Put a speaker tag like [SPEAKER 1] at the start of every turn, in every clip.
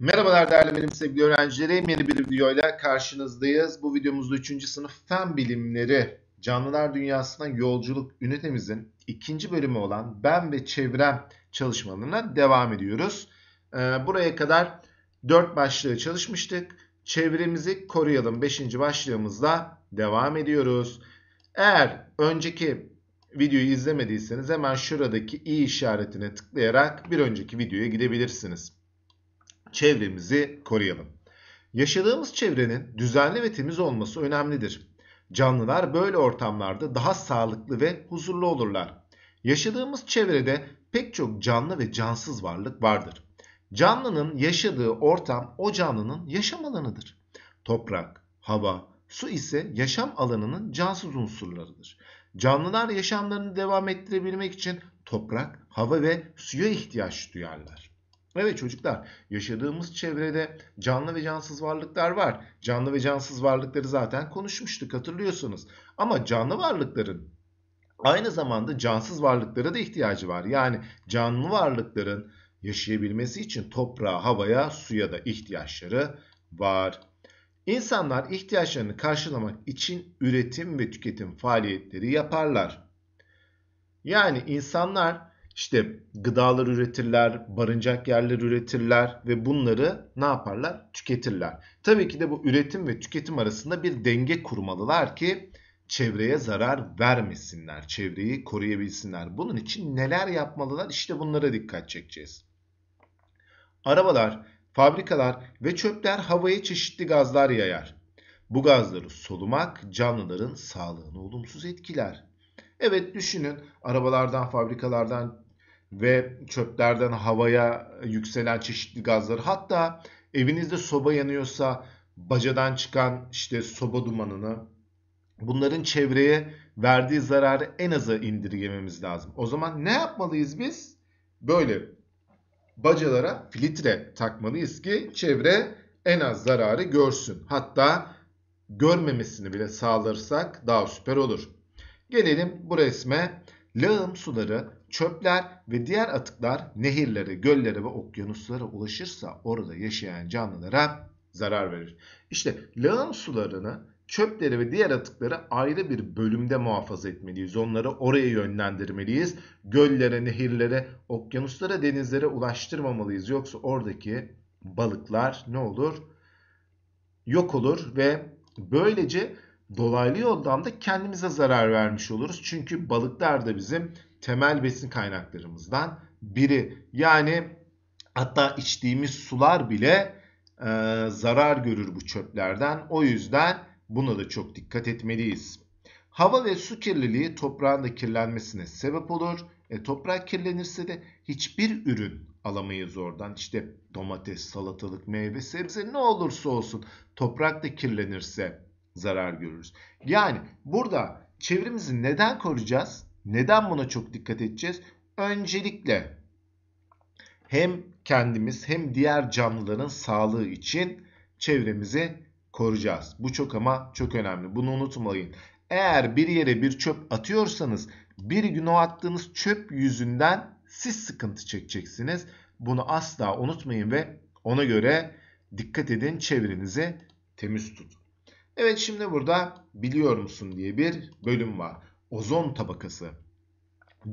[SPEAKER 1] Merhabalar değerli benim sevgili öğrencilerim. Yeni bir videoyla karşınızdayız. Bu videomuzda 3. sınıf fen bilimleri canlılar dünyasına yolculuk ünitemizin ikinci bölümü olan ben ve çevrem çalışmalarına devam ediyoruz. Ee, buraya kadar 4 başlığı çalışmıştık. Çevremizi koruyalım 5. başlığımızla devam ediyoruz. Eğer önceki videoyu izlemediyseniz hemen şuradaki i işaretine tıklayarak bir önceki videoya gidebilirsiniz çevremizi koruyalım. Yaşadığımız çevrenin düzenli ve temiz olması önemlidir. Canlılar böyle ortamlarda daha sağlıklı ve huzurlu olurlar. Yaşadığımız çevrede pek çok canlı ve cansız varlık vardır. Canlının yaşadığı ortam o canlının yaşam alanıdır. Toprak, hava, su ise yaşam alanının cansız unsurlarıdır. Canlılar yaşamlarını devam ettirebilmek için toprak, hava ve suya ihtiyaç duyarlar. Evet çocuklar yaşadığımız çevrede canlı ve cansız varlıklar var. Canlı ve cansız varlıkları zaten konuşmuştuk hatırlıyorsunuz. Ama canlı varlıkların aynı zamanda cansız varlıklara da ihtiyacı var. Yani canlı varlıkların yaşayabilmesi için toprağa, havaya, suya da ihtiyaçları var. İnsanlar ihtiyaçlarını karşılamak için üretim ve tüketim faaliyetleri yaparlar. Yani insanlar işte gıdalar üretirler, barınacak yerler üretirler ve bunları ne yaparlar? Tüketirler. Tabii ki de bu üretim ve tüketim arasında bir denge kurmalılar ki çevreye zarar vermesinler, çevreyi koruyabilsinler. Bunun için neler yapmalılar? İşte bunlara dikkat çekeceğiz. Arabalar, fabrikalar ve çöpler havaya çeşitli gazlar yayar. Bu gazları solumak canlıların sağlığını olumsuz etkiler. Evet düşünün arabalardan, fabrikalardan, ve çöplerden havaya yükselen çeşitli gazları hatta evinizde soba yanıyorsa bacadan çıkan işte soba dumanını bunların çevreye verdiği zararı en aza indirgememiz lazım. O zaman ne yapmalıyız biz? Böyle bacalara filtre takmalıyız ki çevre en az zararı görsün. Hatta görmemesini bile sağlarsak daha süper olur. Gelelim bu resme. Lağım suları çöpler ve diğer atıklar nehirlere, göllere ve okyanuslara ulaşırsa orada yaşayan canlılara zarar verir. İşte lağım sularını, çöpleri ve diğer atıkları ayrı bir bölümde muhafaza etmeliyiz. Onları oraya yönlendirmeliyiz. Göllere, nehirlere, okyanuslara, denizlere ulaştırmamalıyız. Yoksa oradaki balıklar ne olur? Yok olur ve böylece dolaylı yoldan da kendimize zarar vermiş oluruz. Çünkü balıklar da bizim temel besin kaynaklarımızdan biri. Yani hatta içtiğimiz sular bile e, zarar görür bu çöplerden. O yüzden buna da çok dikkat etmeliyiz. Hava ve su kirliliği toprağın da kirlenmesine sebep olur. E, toprak kirlenirse de hiçbir ürün alamayız oradan. İşte domates, salatalık, meyve, sebze ne olursa olsun toprak da kirlenirse zarar görürüz. Yani burada çevremizi neden koruyacağız? Neden buna çok dikkat edeceğiz? Öncelikle hem kendimiz hem diğer canlıların sağlığı için çevremizi koruyacağız. Bu çok ama çok önemli. Bunu unutmayın. Eğer bir yere bir çöp atıyorsanız bir gün o attığınız çöp yüzünden siz sıkıntı çekeceksiniz. Bunu asla unutmayın ve ona göre dikkat edin çevrenizi temiz tutun. Evet şimdi burada biliyor musun diye bir bölüm var ozon tabakası.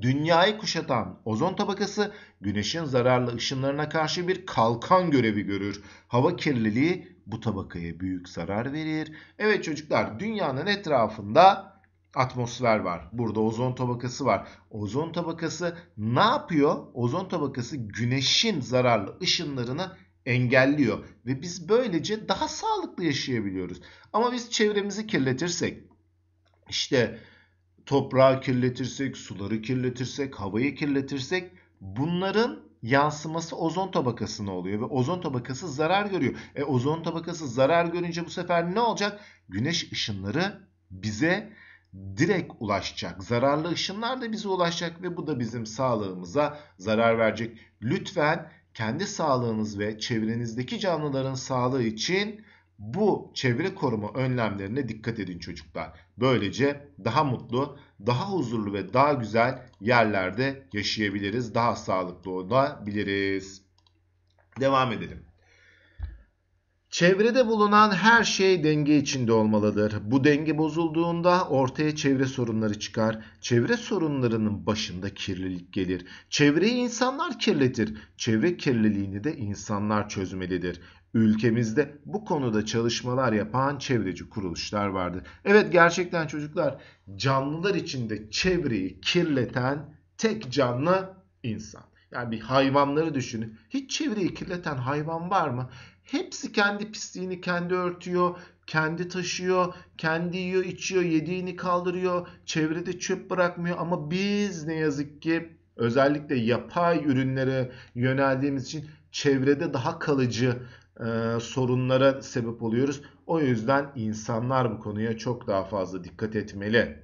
[SPEAKER 1] Dünyayı kuşatan ozon tabakası güneşin zararlı ışınlarına karşı bir kalkan görevi görür. Hava kirliliği bu tabakaya büyük zarar verir. Evet çocuklar dünyanın etrafında atmosfer var. Burada ozon tabakası var. Ozon tabakası ne yapıyor? Ozon tabakası güneşin zararlı ışınlarını engelliyor ve biz böylece daha sağlıklı yaşayabiliyoruz. Ama biz çevremizi kirletirsek işte toprağı kirletirsek, suları kirletirsek, havayı kirletirsek bunların yansıması ozon tabakasına oluyor ve ozon tabakası zarar görüyor. E ozon tabakası zarar görünce bu sefer ne olacak? Güneş ışınları bize direkt ulaşacak. Zararlı ışınlar da bize ulaşacak ve bu da bizim sağlığımıza zarar verecek. Lütfen kendi sağlığınız ve çevrenizdeki canlıların sağlığı için bu çevre koruma önlemlerine dikkat edin çocuklar. Böylece daha mutlu, daha huzurlu ve daha güzel yerlerde yaşayabiliriz. Daha sağlıklı olabiliriz. Devam edelim. Çevrede bulunan her şey denge içinde olmalıdır. Bu denge bozulduğunda ortaya çevre sorunları çıkar. Çevre sorunlarının başında kirlilik gelir. Çevreyi insanlar kirletir. Çevre kirliliğini de insanlar çözmelidir ülkemizde bu konuda çalışmalar yapan çevreci kuruluşlar vardır. Evet gerçekten çocuklar canlılar içinde çevreyi kirleten tek canlı insan. Yani bir hayvanları düşünün. Hiç çevreyi kirleten hayvan var mı? Hepsi kendi pisliğini kendi örtüyor, kendi taşıyor, kendi yiyor, içiyor, yediğini kaldırıyor, çevrede çöp bırakmıyor ama biz ne yazık ki özellikle yapay ürünlere yöneldiğimiz için çevrede daha kalıcı, e, sorunlara sebep oluyoruz. O yüzden insanlar bu konuya çok daha fazla dikkat etmeli.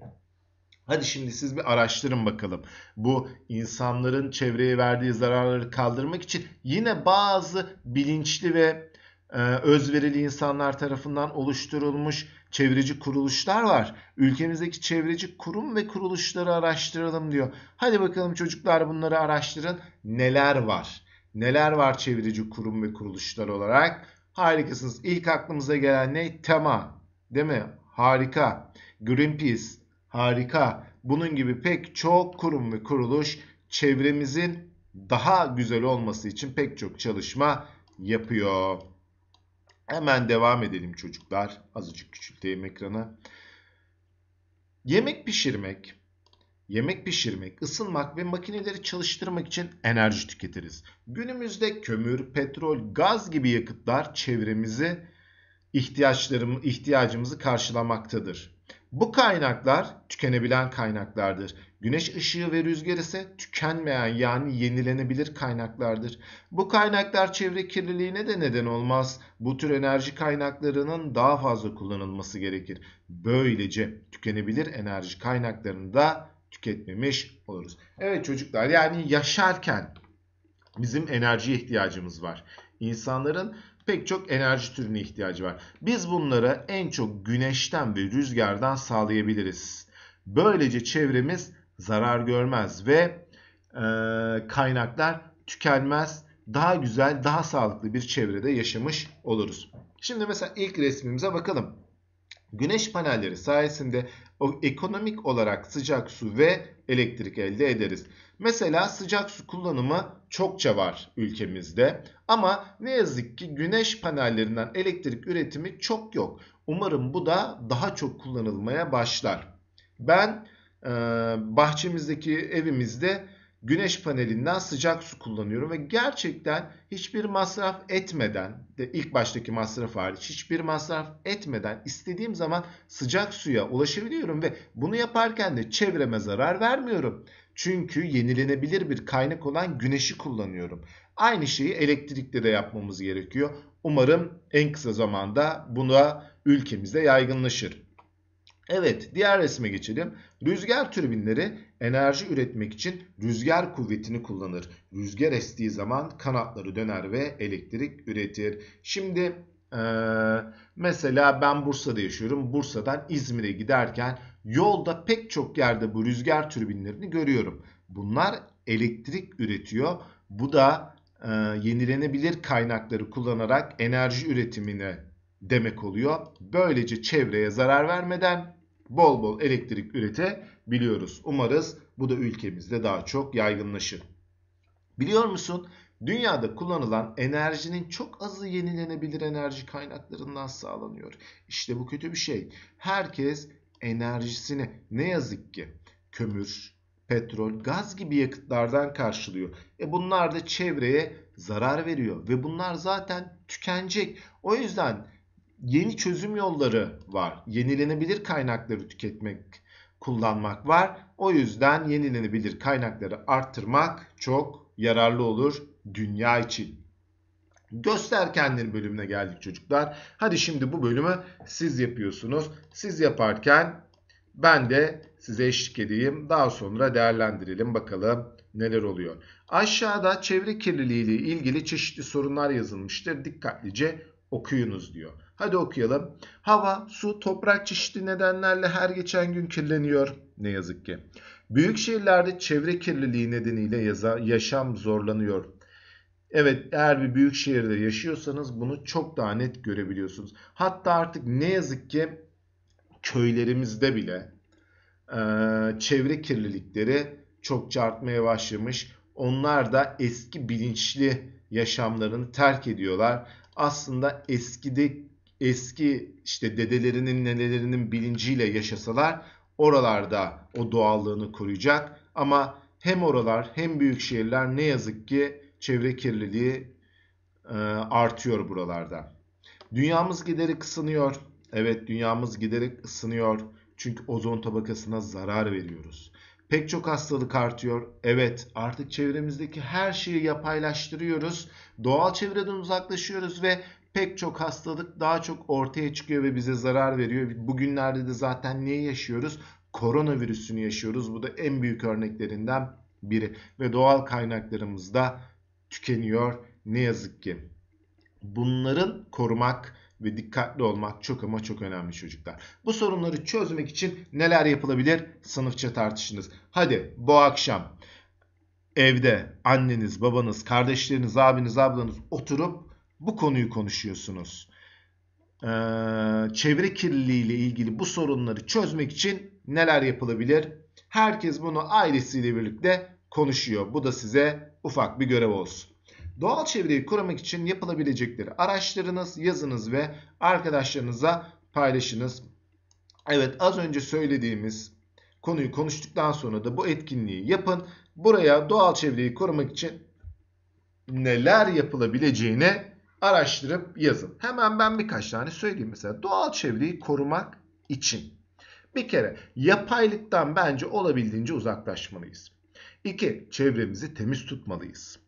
[SPEAKER 1] Hadi şimdi siz bir araştırın bakalım. Bu insanların çevreye verdiği zararları kaldırmak için yine bazı bilinçli ve e, özverili insanlar tarafından oluşturulmuş çevreci kuruluşlar var. Ülkemizdeki çevreci kurum ve kuruluşları araştıralım diyor. Hadi bakalım çocuklar bunları araştırın. Neler var? Neler var çevirici kurum ve kuruluşlar olarak? Harikasınız. İlk aklımıza gelen ne? Tema. Değil mi? Harika. Greenpeace. Harika. Bunun gibi pek çok kurum ve kuruluş çevremizin daha güzel olması için pek çok çalışma yapıyor. Hemen devam edelim çocuklar. Azıcık küçülteyim ekranı. Yemek pişirmek yemek pişirmek, ısınmak ve makineleri çalıştırmak için enerji tüketiriz. Günümüzde kömür, petrol, gaz gibi yakıtlar çevremizi ihtiyaçlarımız, ihtiyacımızı karşılamaktadır. Bu kaynaklar tükenebilen kaynaklardır. Güneş ışığı ve rüzgar ise tükenmeyen yani yenilenebilir kaynaklardır. Bu kaynaklar çevre kirliliğine de neden olmaz. Bu tür enerji kaynaklarının daha fazla kullanılması gerekir. Böylece tükenebilir enerji kaynaklarını da tüketmemiş oluruz. Evet çocuklar yani yaşarken bizim enerjiye ihtiyacımız var. İnsanların pek çok enerji türüne ihtiyacı var. Biz bunları en çok güneşten ve rüzgardan sağlayabiliriz. Böylece çevremiz zarar görmez ve e, kaynaklar tükenmez. Daha güzel, daha sağlıklı bir çevrede yaşamış oluruz. Şimdi mesela ilk resmimize bakalım. Güneş panelleri sayesinde o ekonomik olarak sıcak su ve elektrik elde ederiz. Mesela sıcak su kullanımı çokça var ülkemizde ama ne yazık ki güneş panellerinden elektrik üretimi çok yok. Umarım bu da daha çok kullanılmaya başlar. Ben bahçemizdeki evimizde güneş panelinden sıcak su kullanıyorum ve gerçekten hiçbir masraf etmeden de ilk baştaki masraf hariç hiçbir masraf etmeden istediğim zaman sıcak suya ulaşabiliyorum ve bunu yaparken de çevreme zarar vermiyorum. Çünkü yenilenebilir bir kaynak olan güneşi kullanıyorum. Aynı şeyi elektrikte de yapmamız gerekiyor. Umarım en kısa zamanda buna ülkemizde yaygınlaşır. Evet diğer resme geçelim. Rüzgar türbinleri enerji üretmek için rüzgar kuvvetini kullanır. Rüzgar estiği zaman kanatları döner ve elektrik üretir. Şimdi ee, mesela ben Bursa'da yaşıyorum. Bursa'dan İzmir'e giderken yolda pek çok yerde bu rüzgar türbinlerini görüyorum. Bunlar elektrik üretiyor. Bu da e, yenilenebilir kaynakları kullanarak enerji üretimine demek oluyor. Böylece çevreye zarar vermeden bol bol elektrik üretebiliyoruz. Umarız bu da ülkemizde daha çok yaygınlaşır. Biliyor musun? Dünyada kullanılan enerjinin çok azı yenilenebilir enerji kaynaklarından sağlanıyor. İşte bu kötü bir şey. Herkes enerjisini ne yazık ki kömür, petrol, gaz gibi yakıtlardan karşılıyor. E bunlar da çevreye zarar veriyor ve bunlar zaten tükenecek. O yüzden yeni çözüm yolları var. Yenilenebilir kaynakları tüketmek, kullanmak var. O yüzden yenilenebilir kaynakları arttırmak çok yararlı olur dünya için. Göster kendini bölümüne geldik çocuklar. Hadi şimdi bu bölümü siz yapıyorsunuz. Siz yaparken ben de size eşlik edeyim. Daha sonra değerlendirelim bakalım neler oluyor. Aşağıda çevre kirliliği ile ilgili çeşitli sorunlar yazılmıştır. Dikkatlice okuyunuz diyor. Hadi okuyalım. Hava, su, toprak çeşitli nedenlerle her geçen gün kirleniyor. Ne yazık ki. Büyük şehirlerde çevre kirliliği nedeniyle yaşam zorlanıyor. Evet eğer bir büyük şehirde yaşıyorsanız bunu çok daha net görebiliyorsunuz. Hatta artık ne yazık ki köylerimizde bile e, çevre kirlilikleri çok çarpmaya başlamış. Onlar da eski bilinçli yaşamlarını terk ediyorlar. Aslında eskide eski işte dedelerinin nelerinin bilinciyle yaşasalar oralarda o doğallığını koruyacak. Ama hem oralar hem büyük şehirler ne yazık ki çevre kirliliği e, artıyor buralarda. Dünyamız giderek ısınıyor. Evet dünyamız giderek ısınıyor. Çünkü ozon tabakasına zarar veriyoruz. Pek çok hastalık artıyor. Evet artık çevremizdeki her şeyi yapaylaştırıyoruz. Doğal çevreden uzaklaşıyoruz ve pek çok hastalık daha çok ortaya çıkıyor ve bize zarar veriyor. Bugünlerde de zaten neyi yaşıyoruz? Koronavirüsünü yaşıyoruz. Bu da en büyük örneklerinden biri ve doğal kaynaklarımız da tükeniyor ne yazık ki. Bunların korumak ve dikkatli olmak çok ama çok önemli çocuklar. Bu sorunları çözmek için neler yapılabilir? Sınıfça tartışınız. Hadi bu akşam evde anneniz, babanız, kardeşleriniz, abiniz, ablanız oturup bu konuyu konuşuyorsunuz. Ee, çevre kirliliği ile ilgili bu sorunları çözmek için neler yapılabilir? Herkes bunu ailesiyle birlikte konuşuyor. Bu da size ufak bir görev olsun. Doğal çevreyi korumak için yapılabilecekleri araştırınız, yazınız ve arkadaşlarınıza paylaşınız. Evet az önce söylediğimiz konuyu konuştuktan sonra da bu etkinliği yapın. Buraya doğal çevreyi korumak için neler yapılabileceğini araştırıp yazın. Hemen ben birkaç tane söyleyeyim. Mesela doğal çevreyi korumak için bir kere yapaylıktan bence olabildiğince uzaklaşmalıyız. 2. Çevremizi temiz tutmalıyız.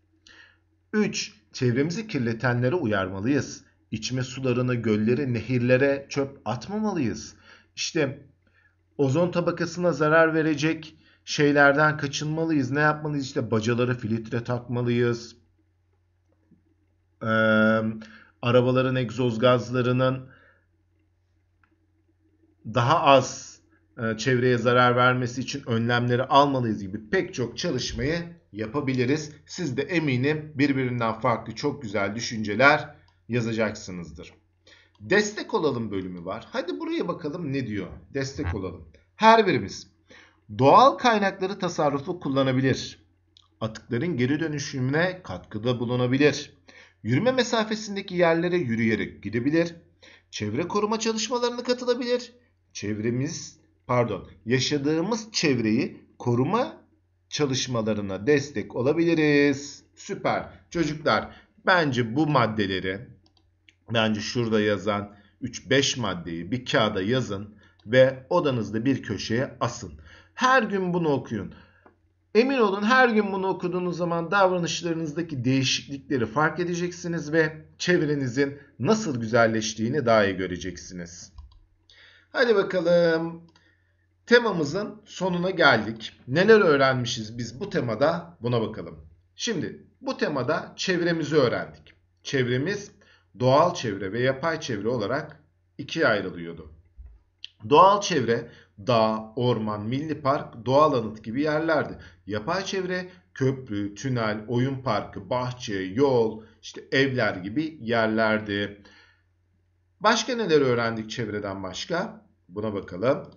[SPEAKER 1] 3. Çevremizi kirletenlere uyarmalıyız. İçme sularını, göllere, nehirlere çöp atmamalıyız. İşte ozon tabakasına zarar verecek şeylerden kaçınmalıyız. Ne yapmalıyız? İşte bacaları filtre takmalıyız e, arabaların egzoz gazlarının daha az e, çevreye zarar vermesi için önlemleri almalıyız gibi pek çok çalışmayı yapabiliriz. Siz de eminim birbirinden farklı çok güzel düşünceler yazacaksınızdır. Destek olalım bölümü var. Hadi buraya bakalım ne diyor? Destek olalım. Her birimiz doğal kaynakları tasarruflu kullanabilir. Atıkların geri dönüşümüne katkıda bulunabilir. Yürüme mesafesindeki yerlere yürüyerek gidebilir. Çevre koruma çalışmalarına katılabilir. Çevremiz pardon yaşadığımız çevreyi koruma çalışmalarına destek olabiliriz. Süper. Çocuklar bence bu maddeleri bence şurada yazan 3-5 maddeyi bir kağıda yazın ve odanızda bir köşeye asın. Her gün bunu okuyun. Emin olun her gün bunu okuduğunuz zaman davranışlarınızdaki değişiklikleri fark edeceksiniz ve çevrenizin nasıl güzelleştiğini daha iyi göreceksiniz. Hadi bakalım temamızın sonuna geldik. Neler öğrenmişiz biz bu temada buna bakalım. Şimdi bu temada çevremizi öğrendik. Çevremiz doğal çevre ve yapay çevre olarak ikiye ayrılıyordu. Doğal çevre dağ, orman, milli park, doğal anıt gibi yerlerdi. Yapay çevre köprü, tünel, oyun parkı, bahçe, yol, işte evler gibi yerlerdi. Başka neler öğrendik çevreden başka? Buna bakalım.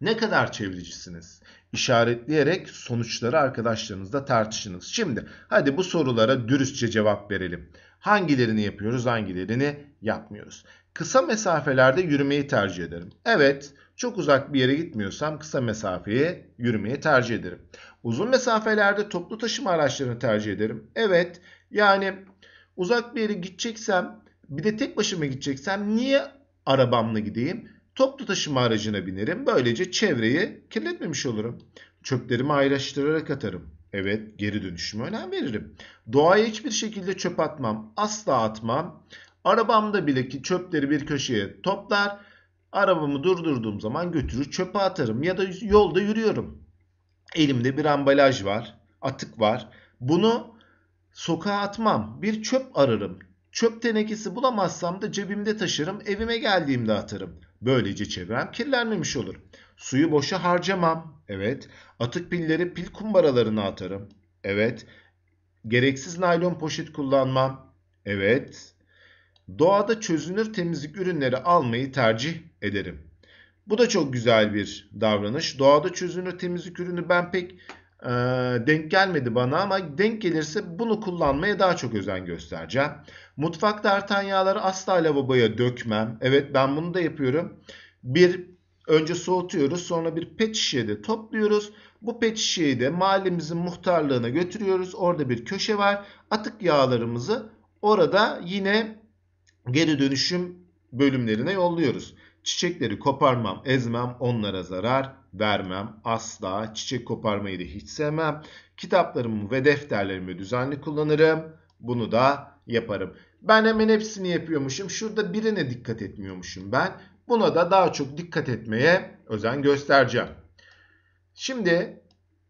[SPEAKER 1] Ne kadar çeviricisiniz? İşaretleyerek sonuçları arkadaşlarınızla tartışınız. Şimdi hadi bu sorulara dürüstçe cevap verelim. Hangilerini yapıyoruz, hangilerini yapmıyoruz. Kısa mesafelerde yürümeyi tercih ederim. Evet, çok uzak bir yere gitmiyorsam kısa mesafeye yürümeyi tercih ederim. Uzun mesafelerde toplu taşıma araçlarını tercih ederim. Evet, yani uzak bir yere gideceksem, bir de tek başıma gideceksem niye arabamla gideyim? Toplu taşıma aracına binerim. Böylece çevreyi kirletmemiş olurum. Çöplerimi ayrıştırarak atarım. Evet geri dönüşüme önem veririm. Doğaya hiçbir şekilde çöp atmam. Asla atmam. Arabamda bile ki çöpleri bir köşeye toplar. Arabamı durdurduğum zaman götürür çöpe atarım. Ya da yolda yürüyorum. Elimde bir ambalaj var. Atık var. Bunu sokağa atmam. Bir çöp ararım. Çöp tenekesi bulamazsam da cebimde taşırım. Evime geldiğimde atarım. Böylece çevrem kirlenmemiş olur. Suyu boşa harcamam. Evet. Atık pilleri pil kumbaralarına atarım. Evet. Gereksiz naylon poşet kullanmam. Evet. Doğada çözünür temizlik ürünleri almayı tercih ederim. Bu da çok güzel bir davranış. Doğada çözünür temizlik ürünü ben pek e, denk gelmedi bana ama denk gelirse bunu kullanmaya daha çok özen göstereceğim. Mutfakta artan yağları asla lavaboya dökmem. Evet ben bunu da yapıyorum. Bir önce soğutuyoruz sonra bir pet şişede topluyoruz. Bu pet şişeyi de mahallemizin muhtarlığına götürüyoruz. Orada bir köşe var. Atık yağlarımızı orada yine geri dönüşüm bölümlerine yolluyoruz. Çiçekleri koparmam, ezmem, onlara zarar vermem asla. Çiçek koparmayı da hiç sevmem. Kitaplarımı ve defterlerimi düzenli kullanırım. Bunu da yaparım. Ben hemen hepsini yapıyormuşum. Şurada birine dikkat etmiyormuşum ben. Buna da daha çok dikkat etmeye özen göstereceğim. Şimdi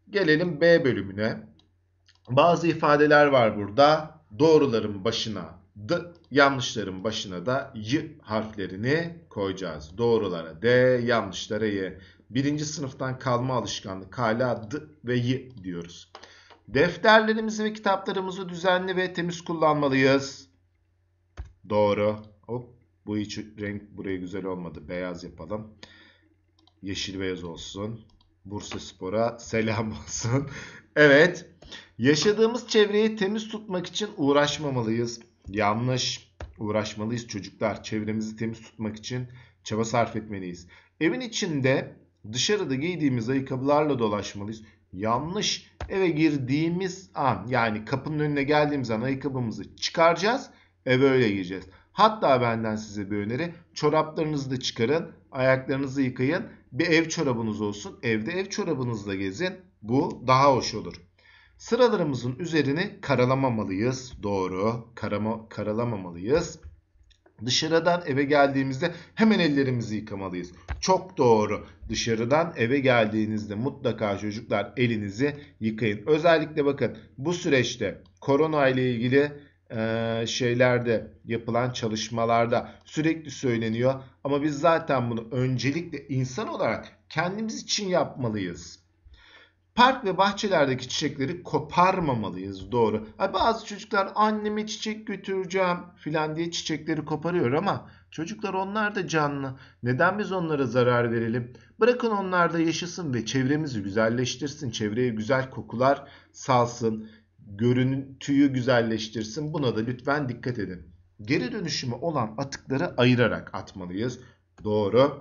[SPEAKER 1] gelelim B bölümüne. Bazı ifadeler var burada. Doğruların başına D, yanlışların başına da Y harflerini koyacağız. Doğrulara D, yanlışlara Y birinci sınıftan kalma alışkanlık. Hala d ve y diyoruz. Defterlerimizi ve kitaplarımızı düzenli ve temiz kullanmalıyız. Doğru. Hop, bu hiç renk buraya güzel olmadı. Beyaz yapalım. Yeşil beyaz olsun. Bursa Spor'a selam olsun. evet. Yaşadığımız çevreyi temiz tutmak için uğraşmamalıyız. Yanlış. Uğraşmalıyız çocuklar. Çevremizi temiz tutmak için çaba sarf etmeliyiz. Evin içinde Dışarıda giydiğimiz ayakkabılarla dolaşmalıyız. Yanlış. Eve girdiğimiz an yani kapının önüne geldiğimiz an ayakkabımızı çıkaracağız. Eve öyle gireceğiz. Hatta benden size bir öneri. Çoraplarınızı da çıkarın. Ayaklarınızı yıkayın. Bir ev çorabınız olsun. Evde ev çorabınızla gezin. Bu daha hoş olur. Sıralarımızın üzerini karalamamalıyız. Doğru. Karama, karalamamalıyız. Dışarıdan eve geldiğimizde hemen ellerimizi yıkamalıyız. Çok doğru. Dışarıdan eve geldiğinizde mutlaka çocuklar elinizi yıkayın. Özellikle bakın bu süreçte korona ile ilgili şeylerde yapılan çalışmalarda sürekli söyleniyor. Ama biz zaten bunu öncelikle insan olarak kendimiz için yapmalıyız. Park ve bahçelerdeki çiçekleri koparmamalıyız doğru. Yani bazı çocuklar anneme çiçek götüreceğim filan diye çiçekleri koparıyor ama çocuklar onlar da canlı. Neden biz onlara zarar verelim? Bırakın onlar da yaşasın ve çevremizi güzelleştirsin. Çevreye güzel kokular salsın. Görüntüyü güzelleştirsin. Buna da lütfen dikkat edin. Geri dönüşümü olan atıkları ayırarak atmalıyız. Doğru.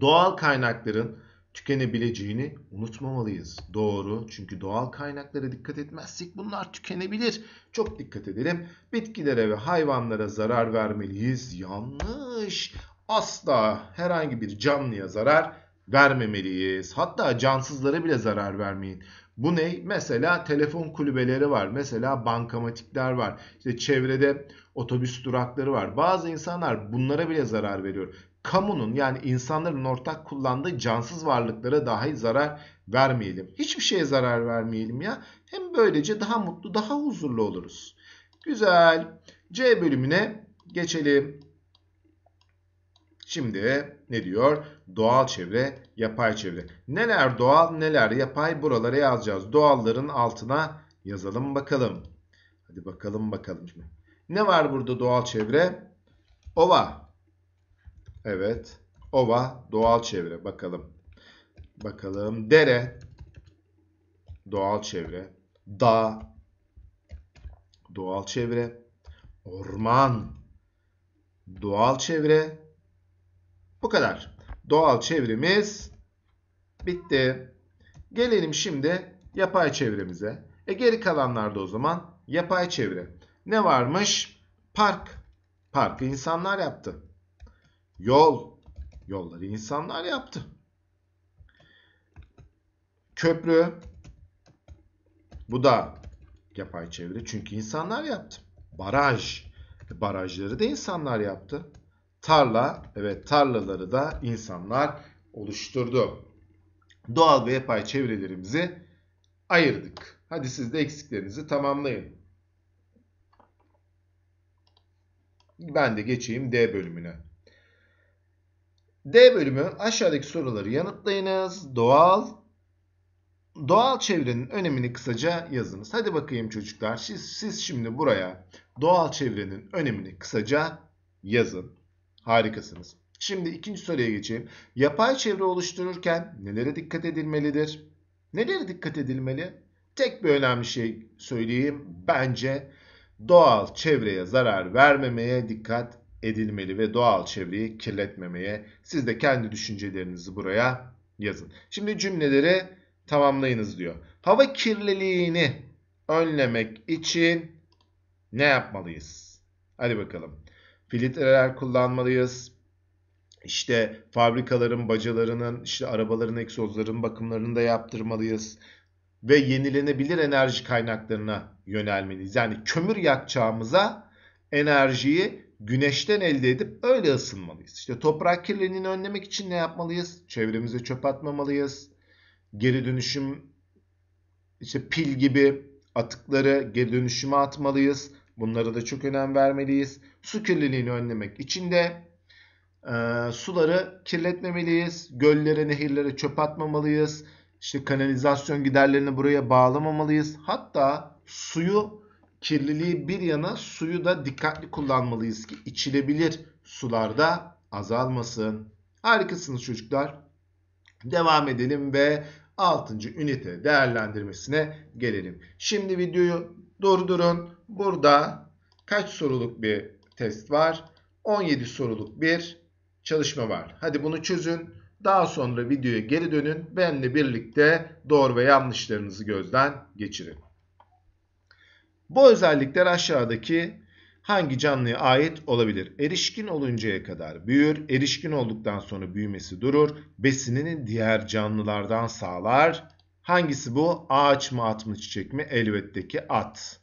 [SPEAKER 1] Doğal kaynakların tükenebileceğini unutmamalıyız. Doğru çünkü doğal kaynaklara dikkat etmezsek bunlar tükenebilir. Çok dikkat edelim. Bitkilere ve hayvanlara zarar vermeliyiz. Yanlış. Asla herhangi bir canlıya zarar vermemeliyiz. Hatta cansızlara bile zarar vermeyin. Bu ne? Mesela telefon kulübeleri var. Mesela bankamatikler var. İşte çevrede otobüs durakları var. Bazı insanlar bunlara bile zarar veriyor kamunun yani insanların ortak kullandığı cansız varlıklara dahi zarar vermeyelim. Hiçbir şeye zarar vermeyelim ya. Hem böylece daha mutlu, daha huzurlu oluruz. Güzel. C bölümüne geçelim. Şimdi ne diyor? Doğal çevre, yapay çevre. Neler doğal, neler yapay buralara yazacağız. Doğalların altına yazalım bakalım. Hadi bakalım bakalım. Şimdi. Ne var burada doğal çevre? Ova. Evet. Ova doğal çevre. Bakalım. Bakalım. Dere doğal çevre. Dağ doğal çevre. Orman doğal çevre. Bu kadar. Doğal çevremiz bitti. Gelelim şimdi yapay çevremize. E geri kalanlarda o zaman yapay çevre. Ne varmış? Park. Parkı insanlar yaptı. Yol. Yolları insanlar yaptı. Köprü. Bu da yapay çevre. Çünkü insanlar yaptı. Baraj. E, barajları da insanlar yaptı. Tarla. Evet tarlaları da insanlar oluşturdu. Doğal ve yapay çevrelerimizi ayırdık. Hadi siz de eksiklerinizi tamamlayın. Ben de geçeyim D bölümüne. D bölümü aşağıdaki soruları yanıtlayınız. Doğal doğal çevrenin önemini kısaca yazınız. Hadi bakayım çocuklar siz, siz şimdi buraya doğal çevrenin önemini kısaca yazın. Harikasınız. Şimdi ikinci soruya geçeyim. Yapay çevre oluştururken nelere dikkat edilmelidir? Nelere dikkat edilmeli? Tek bir önemli şey söyleyeyim. Bence doğal çevreye zarar vermemeye dikkat edilmeli ve doğal çevreyi kirletmemeye. Siz de kendi düşüncelerinizi buraya yazın. Şimdi cümleleri tamamlayınız diyor. Hava kirliliğini önlemek için ne yapmalıyız? Hadi bakalım. Filtreler kullanmalıyız. İşte fabrikaların, bacalarının, işte arabaların, egzozların bakımlarını da yaptırmalıyız. Ve yenilenebilir enerji kaynaklarına yönelmeliyiz. Yani kömür yakacağımıza enerjiyi güneşten elde edip öyle ısınmalıyız. İşte toprak kirliliğini önlemek için ne yapmalıyız? Çevremize çöp atmamalıyız. Geri dönüşüm işte pil gibi atıkları geri dönüşüme atmalıyız. Bunlara da çok önem vermeliyiz. Su kirliliğini önlemek için de e, suları kirletmemeliyiz. Göllere, nehirlere çöp atmamalıyız. İşte kanalizasyon giderlerini buraya bağlamamalıyız. Hatta suyu kirliliği bir yana suyu da dikkatli kullanmalıyız ki içilebilir sularda azalmasın. Harikasınız çocuklar. Devam edelim ve 6. ünite değerlendirmesine gelelim. Şimdi videoyu durdurun. Burada kaç soruluk bir test var? 17 soruluk bir çalışma var. Hadi bunu çözün. Daha sonra videoya geri dönün. Benle birlikte doğru ve yanlışlarınızı gözden geçirin. Bu özellikler aşağıdaki hangi canlıya ait olabilir? Erişkin oluncaya kadar büyür, erişkin olduktan sonra büyümesi durur, besinini diğer canlılardan sağlar. Hangisi bu? Ağaç mı at mı çiçek mi? Elbette ki at.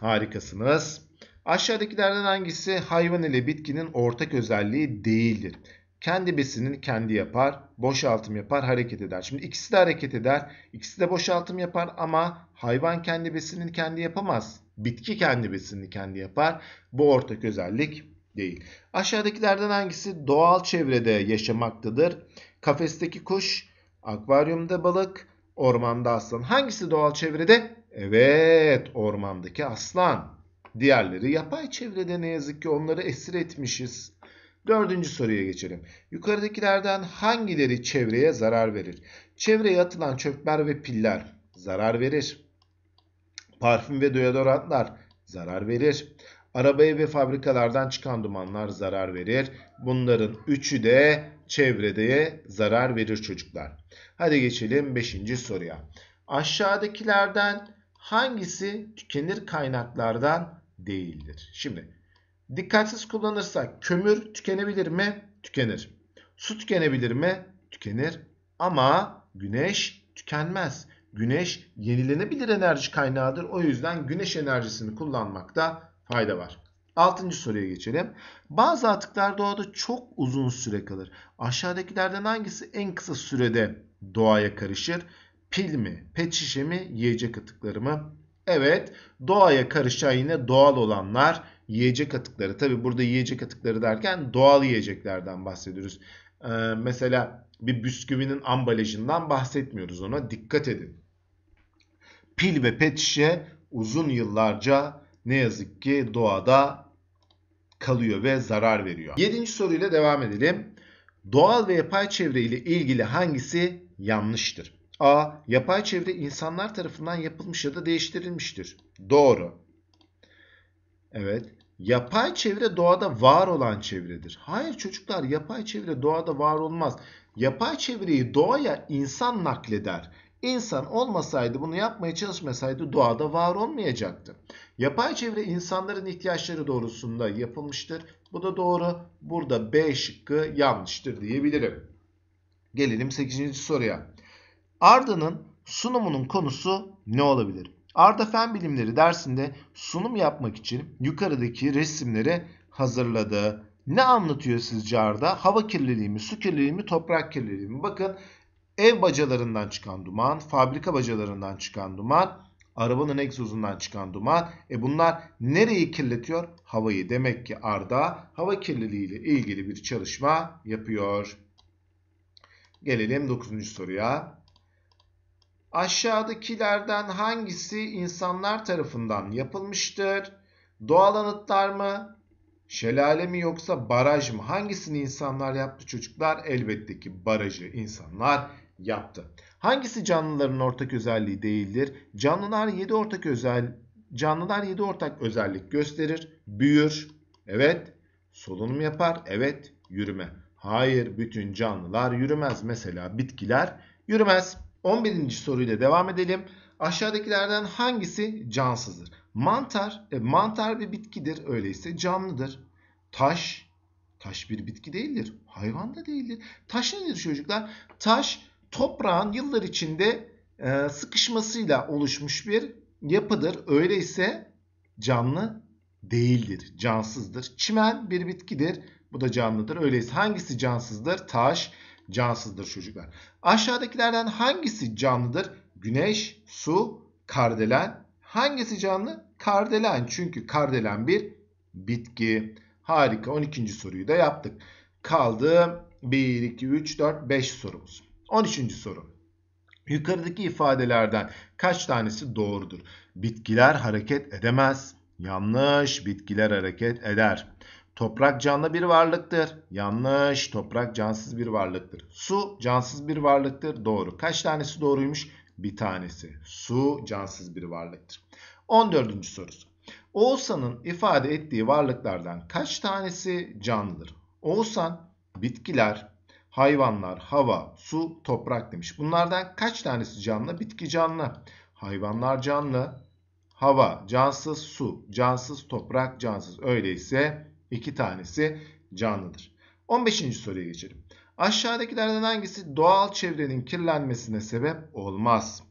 [SPEAKER 1] Harikasınız. Aşağıdakilerden hangisi hayvan ile bitkinin ortak özelliği değildir? Kendi besinini kendi yapar, boşaltım yapar, hareket eder. Şimdi ikisi de hareket eder, ikisi de boşaltım yapar ama hayvan kendi besinini kendi yapamaz. Bitki kendi besinini kendi yapar. Bu ortak özellik değil. Aşağıdakilerden hangisi doğal çevrede yaşamaktadır? Kafesteki kuş, akvaryumda balık, ormanda aslan. Hangisi doğal çevrede? Evet, ormandaki aslan. Diğerleri yapay çevrede ne yazık ki onları esir etmişiz. Dördüncü soruya geçelim. Yukarıdakilerden hangileri çevreye zarar verir? Çevreye atılan çöpler ve piller zarar verir. Parfüm ve deodorantlar zarar verir. Arabaya ve fabrikalardan çıkan dumanlar zarar verir. Bunların üçü de çevredeye zarar verir çocuklar. Hadi geçelim 5. soruya. Aşağıdakilerden hangisi tükenir kaynaklardan değildir? Şimdi dikkatsiz kullanırsak kömür tükenebilir mi? Tükenir. Su tükenebilir mi? Tükenir. Ama güneş tükenmez. Güneş yenilenebilir enerji kaynağıdır. O yüzden güneş enerjisini kullanmakta fayda var. Altıncı soruya geçelim. Bazı atıklar doğada çok uzun süre kalır. Aşağıdakilerden hangisi en kısa sürede doğaya karışır? Pil mi, pet şişe mi, yiyecek atıkları mı? Evet doğaya karışan yine doğal olanlar yiyecek atıkları. Tabi burada yiyecek atıkları derken doğal yiyeceklerden bahsediyoruz. Ee, mesela bir bisküvinin ambalajından bahsetmiyoruz ona. Dikkat edin pil ve pet şişe uzun yıllarca ne yazık ki doğada kalıyor ve zarar veriyor. Yedinci soruyla devam edelim. Doğal ve yapay çevre ile ilgili hangisi yanlıştır? A. Yapay çevre insanlar tarafından yapılmış ya da değiştirilmiştir. Doğru. Evet. Yapay çevre doğada var olan çevredir. Hayır çocuklar yapay çevre doğada var olmaz. Yapay çevreyi doğaya insan nakleder. İnsan olmasaydı bunu yapmaya çalışmasaydı doğada var olmayacaktı. Yapay çevre insanların ihtiyaçları doğrusunda yapılmıştır. Bu da doğru. Burada B şıkkı yanlıştır diyebilirim. Gelelim 8. soruya. Arda'nın sunumunun konusu ne olabilir? Arda Fen Bilimleri dersinde sunum yapmak için yukarıdaki resimleri hazırladı. Ne anlatıyor sizce Arda? Hava kirliliği mi, su kirliliği mi, toprak kirliliği mi? Bakın Ev bacalarından çıkan duman, fabrika bacalarından çıkan duman, arabanın egzozundan çıkan duman. E bunlar nereyi kirletiyor? Havayı. Demek ki Arda hava kirliliği ile ilgili bir çalışma yapıyor. Gelelim 9. soruya. Aşağıdakilerden hangisi insanlar tarafından yapılmıştır? Doğal anıtlar mı? Şelale mi yoksa baraj mı? Hangisini insanlar yaptı çocuklar? Elbette ki barajı insanlar yaptı. Hangisi canlıların ortak özelliği değildir? Canlılar 7 ortak özel canlılar 7 ortak özellik gösterir. Büyür. Evet. Solunum yapar. Evet. Yürüme. Hayır, bütün canlılar yürümez. Mesela bitkiler yürümez. 11. soruyla devam edelim. Aşağıdakilerden hangisi cansızdır? Mantar, e, mantar bir bitkidir. Öyleyse canlıdır. Taş, taş bir bitki değildir. Hayvan da değildir. Taş nedir çocuklar? Taş toprağın yıllar içinde e, sıkışmasıyla oluşmuş bir yapıdır. Öyleyse canlı değildir, cansızdır. Çimen bir bitkidir, bu da canlıdır. Öyleyse hangisi cansızdır? Taş cansızdır çocuklar. Aşağıdakilerden hangisi canlıdır? Güneş, su, kardelen. Hangisi canlı? Kardelen. Çünkü kardelen bir bitki. Harika. 12. soruyu da yaptık. Kaldı 1, 2, 3, 4, 5 sorumuz. 13. soru. Yukarıdaki ifadelerden kaç tanesi doğrudur? Bitkiler hareket edemez. Yanlış. Bitkiler hareket eder. Toprak canlı bir varlıktır. Yanlış. Toprak cansız bir varlıktır. Su cansız bir varlıktır. Doğru. Kaç tanesi doğruymuş? Bir tanesi. Su cansız bir varlıktır. 14. sorusu. Oğuzhan'ın ifade ettiği varlıklardan kaç tanesi canlıdır? Oğuzhan bitkiler, Hayvanlar, hava, su, toprak demiş. Bunlardan kaç tanesi canlı? Bitki canlı. Hayvanlar canlı. Hava, cansız su, cansız toprak, cansız. Öyleyse iki tanesi canlıdır. 15. soruya geçelim. Aşağıdakilerden hangisi doğal çevrenin kirlenmesine sebep olmaz?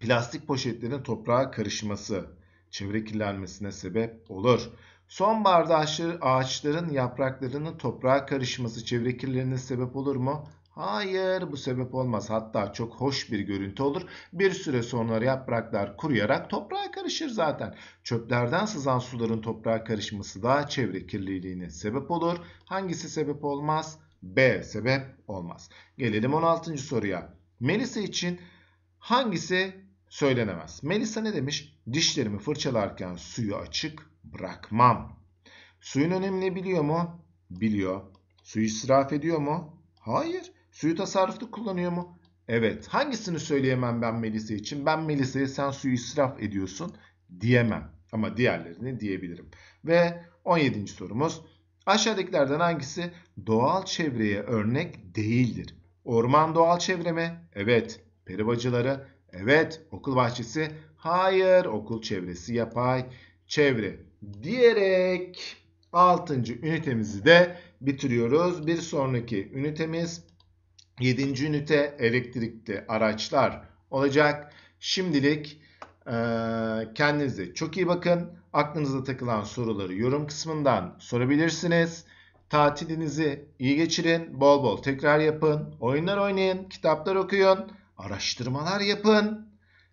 [SPEAKER 1] Plastik poşetlerin toprağa karışması çevre kirlenmesine sebep olur. Son Sonbaharda ağaçların yapraklarının toprağa karışması çevre kirlerine sebep olur mu? Hayır bu sebep olmaz. Hatta çok hoş bir görüntü olur. Bir süre sonra yapraklar kuruyarak toprağa karışır zaten. Çöplerden sızan suların toprağa karışması da çevre kirliliğine sebep olur. Hangisi sebep olmaz? B sebep olmaz. Gelelim 16. soruya. Melisa için hangisi söylenemez? Melisa ne demiş? Dişlerimi fırçalarken suyu açık bırakmam. Suyun önemini biliyor mu? Biliyor. Suyu israf ediyor mu? Hayır. Suyu tasarruflu kullanıyor mu? Evet. Hangisini söyleyemem ben Melisa için? Ben Melisa'ya sen suyu israf ediyorsun diyemem. Ama diğerlerini diyebilirim. Ve 17. sorumuz. Aşağıdakilerden hangisi doğal çevreye örnek değildir? Orman doğal çevre mi? Evet. Peri bacaları? Evet. Okul bahçesi? Hayır. Okul çevresi yapay çevre diyerek 6. ünitemizi de bitiriyoruz. Bir sonraki ünitemiz 7. ünite elektrikli araçlar olacak. Şimdilik e, kendinize çok iyi bakın. Aklınıza takılan soruları yorum kısmından sorabilirsiniz. Tatilinizi iyi geçirin. Bol bol tekrar yapın. Oyunlar oynayın. Kitaplar okuyun. Araştırmalar yapın.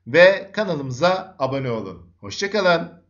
[SPEAKER 1] Ve kanalımıza abone olun. Hoşçakalın.